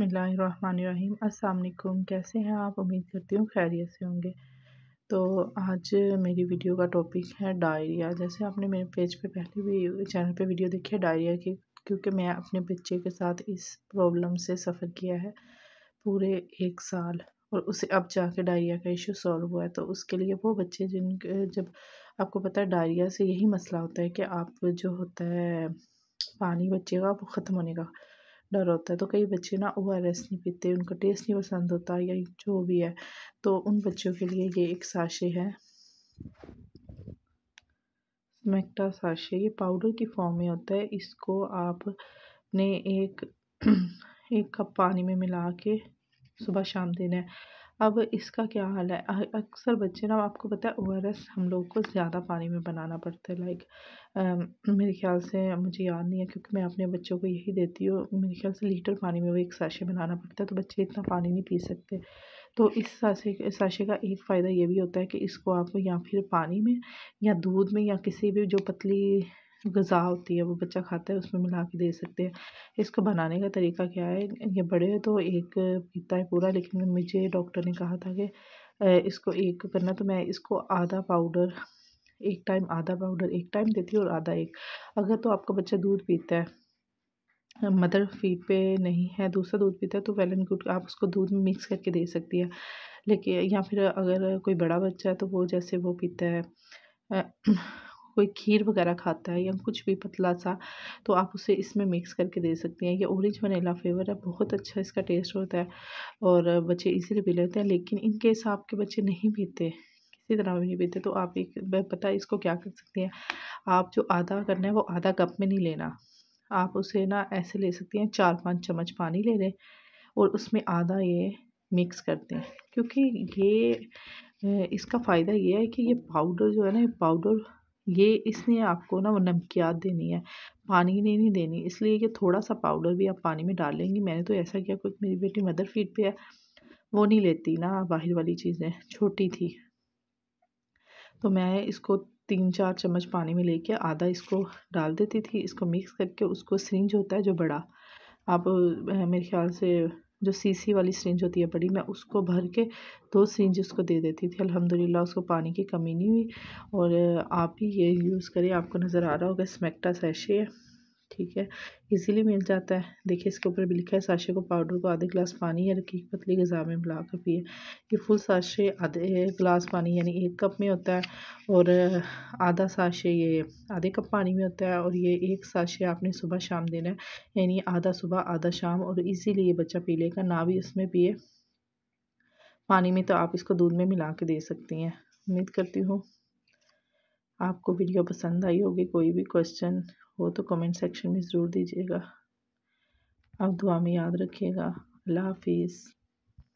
बसमीम अलकुम कैसे हैं आप उम्मीद करती हूँ खैरियत से होंगे तो आज मेरी वीडियो का टॉपिक है डायरिया जैसे आपने मेरे पेज पे पहले भी चैनल पे वीडियो देखी है डायरिया की क्योंकि मैं अपने बच्चे के साथ इस प्रॉब्लम से सफ़र किया है पूरे एक साल और उसे अब जाके डायरिया का इशू सॉल्व हुआ है तो उसके लिए वो बच्चे जिन जब आपको पता है डायरिया से यही मसला होता है कि आप जो होता है पानी बच्चे का वो ख़त्म होने का डर होता है तो कई बच्चे ना ओ आर एस नहीं पीते उनका टेस्ट नहीं पसंद होता या जो भी है तो उन बच्चों के लिए ये एक साशे है स्मेक्टा साशे ये पाउडर की फॉर्म में होता है इसको आप ने एक एक कप पानी में मिला के सुबह शाम देना है अब इसका क्या हाल है अक्सर बच्चे ना आपको पता है ओआरएस हम लोग को ज़्यादा पानी में बनाना पड़ता है लाइक मेरे ख्याल से मुझे याद नहीं है क्योंकि मैं अपने बच्चों को यही देती हूँ मेरे ख्याल से लीटर पानी में वो एक साशे बनाना पड़ता है तो बच्चे इतना पानी नहीं पी सकते तो इस साशे साशे का एक फ़ायदा ये भी होता है कि इसको आप या फिर पानी में या दूध में या किसी भी जो पतली गज़ा होती है वो बच्चा खाता है उसमें मिला के दे सकते हैं इसको बनाने का तरीका क्या है ये बड़े तो एक पीता है पूरा लेकिन मुझे डॉक्टर ने कहा था कि इसको एक करना तो मैं इसको आधा पाउडर एक टाइम आधा पाउडर एक टाइम देती हूँ और आधा एक अगर तो आपका बच्चा दूध पीता है मदर फीड पे नहीं है दूसरा दूध पीता है तो वेल एंड गुड आप उसको दूध में मिक्स करके दे सकती है लेकिन या फिर अगर कोई बड़ा बच्चा है तो वो जैसे वो पीता है कोई खीर वगैरह खाता है या कुछ भी पतला सा तो आप उसे इसमें मिक्स करके दे सकते हैं ये ऑरेंज वनीला फ्लेवर है बहुत अच्छा इसका टेस्ट होता है और बच्चे इजीली पी लेते हैं लेकिन इनकेस आपके बच्चे नहीं पीते किसी तरह भी नहीं पीते तो आप एक पता है इसको क्या कर सकते हैं आप जो आधा करना है वो आधा कप में नहीं लेना आप उसे ना ऐसे ले सकते हैं चार पाँच चम्मच पानी ले लें और उसमें आधा ये मिक्स करते हैं क्योंकि ये इसका फ़ायदा ये है कि ये पाउडर जो है ना ये पाउडर ये इसने आपको ना वो मतलब नमकियात देनी है पानी नहीं नहीं देनी इसलिए कि थोड़ा सा पाउडर भी आप पानी में डाल लेंगी मैंने तो ऐसा किया क्योंकि मेरी बेटी मदर फीड पे है वो नहीं लेती ना बाहर वाली चीज़ें छोटी थी तो मैं इसको तीन चार चम्मच पानी में लेके आधा इसको डाल देती थी इसको मिक्स करके उसको सिंज होता है जो बड़ा आप मेरे ख्याल से जो सीसी वाली सरिंज होती है बड़ी मैं उसको भर के दो सरिंज उसको दे देती थी अल्हम्दुलिल्लाह उसको पानी की कमी नहीं हुई और आप भी ये यूज़ करें आपको नज़र आ रहा होगा स्मेक्टा सैशे ठीक है इजीली मिल जाता है देखिए इसके ऊपर भी लिखा है साशे को पाउडर को आधे गिलास पानी या रखी पतली गज़ा में मिलाकर पिए ये फुल साशे आधे गिलास पानी यानी एक कप में होता है और आधा साशे ये आधे कप पानी में होता है और ये एक साशे आपने सुबह शाम देना है यानी आधा सुबह आधा शाम और इसीलिए ये बच्चा पी लेगा ना भी इसमें पिए पानी में तो आप इसको दूध में मिला के दे सकती हैं उम्मीद करती हूँ आपको वीडियो पसंद आई होगी कोई भी क्वेश्चन हो तो कमेंट सेक्शन में ज़रूर दीजिएगा आप दुआ में याद रखिएगा अल्लाह हाफिज़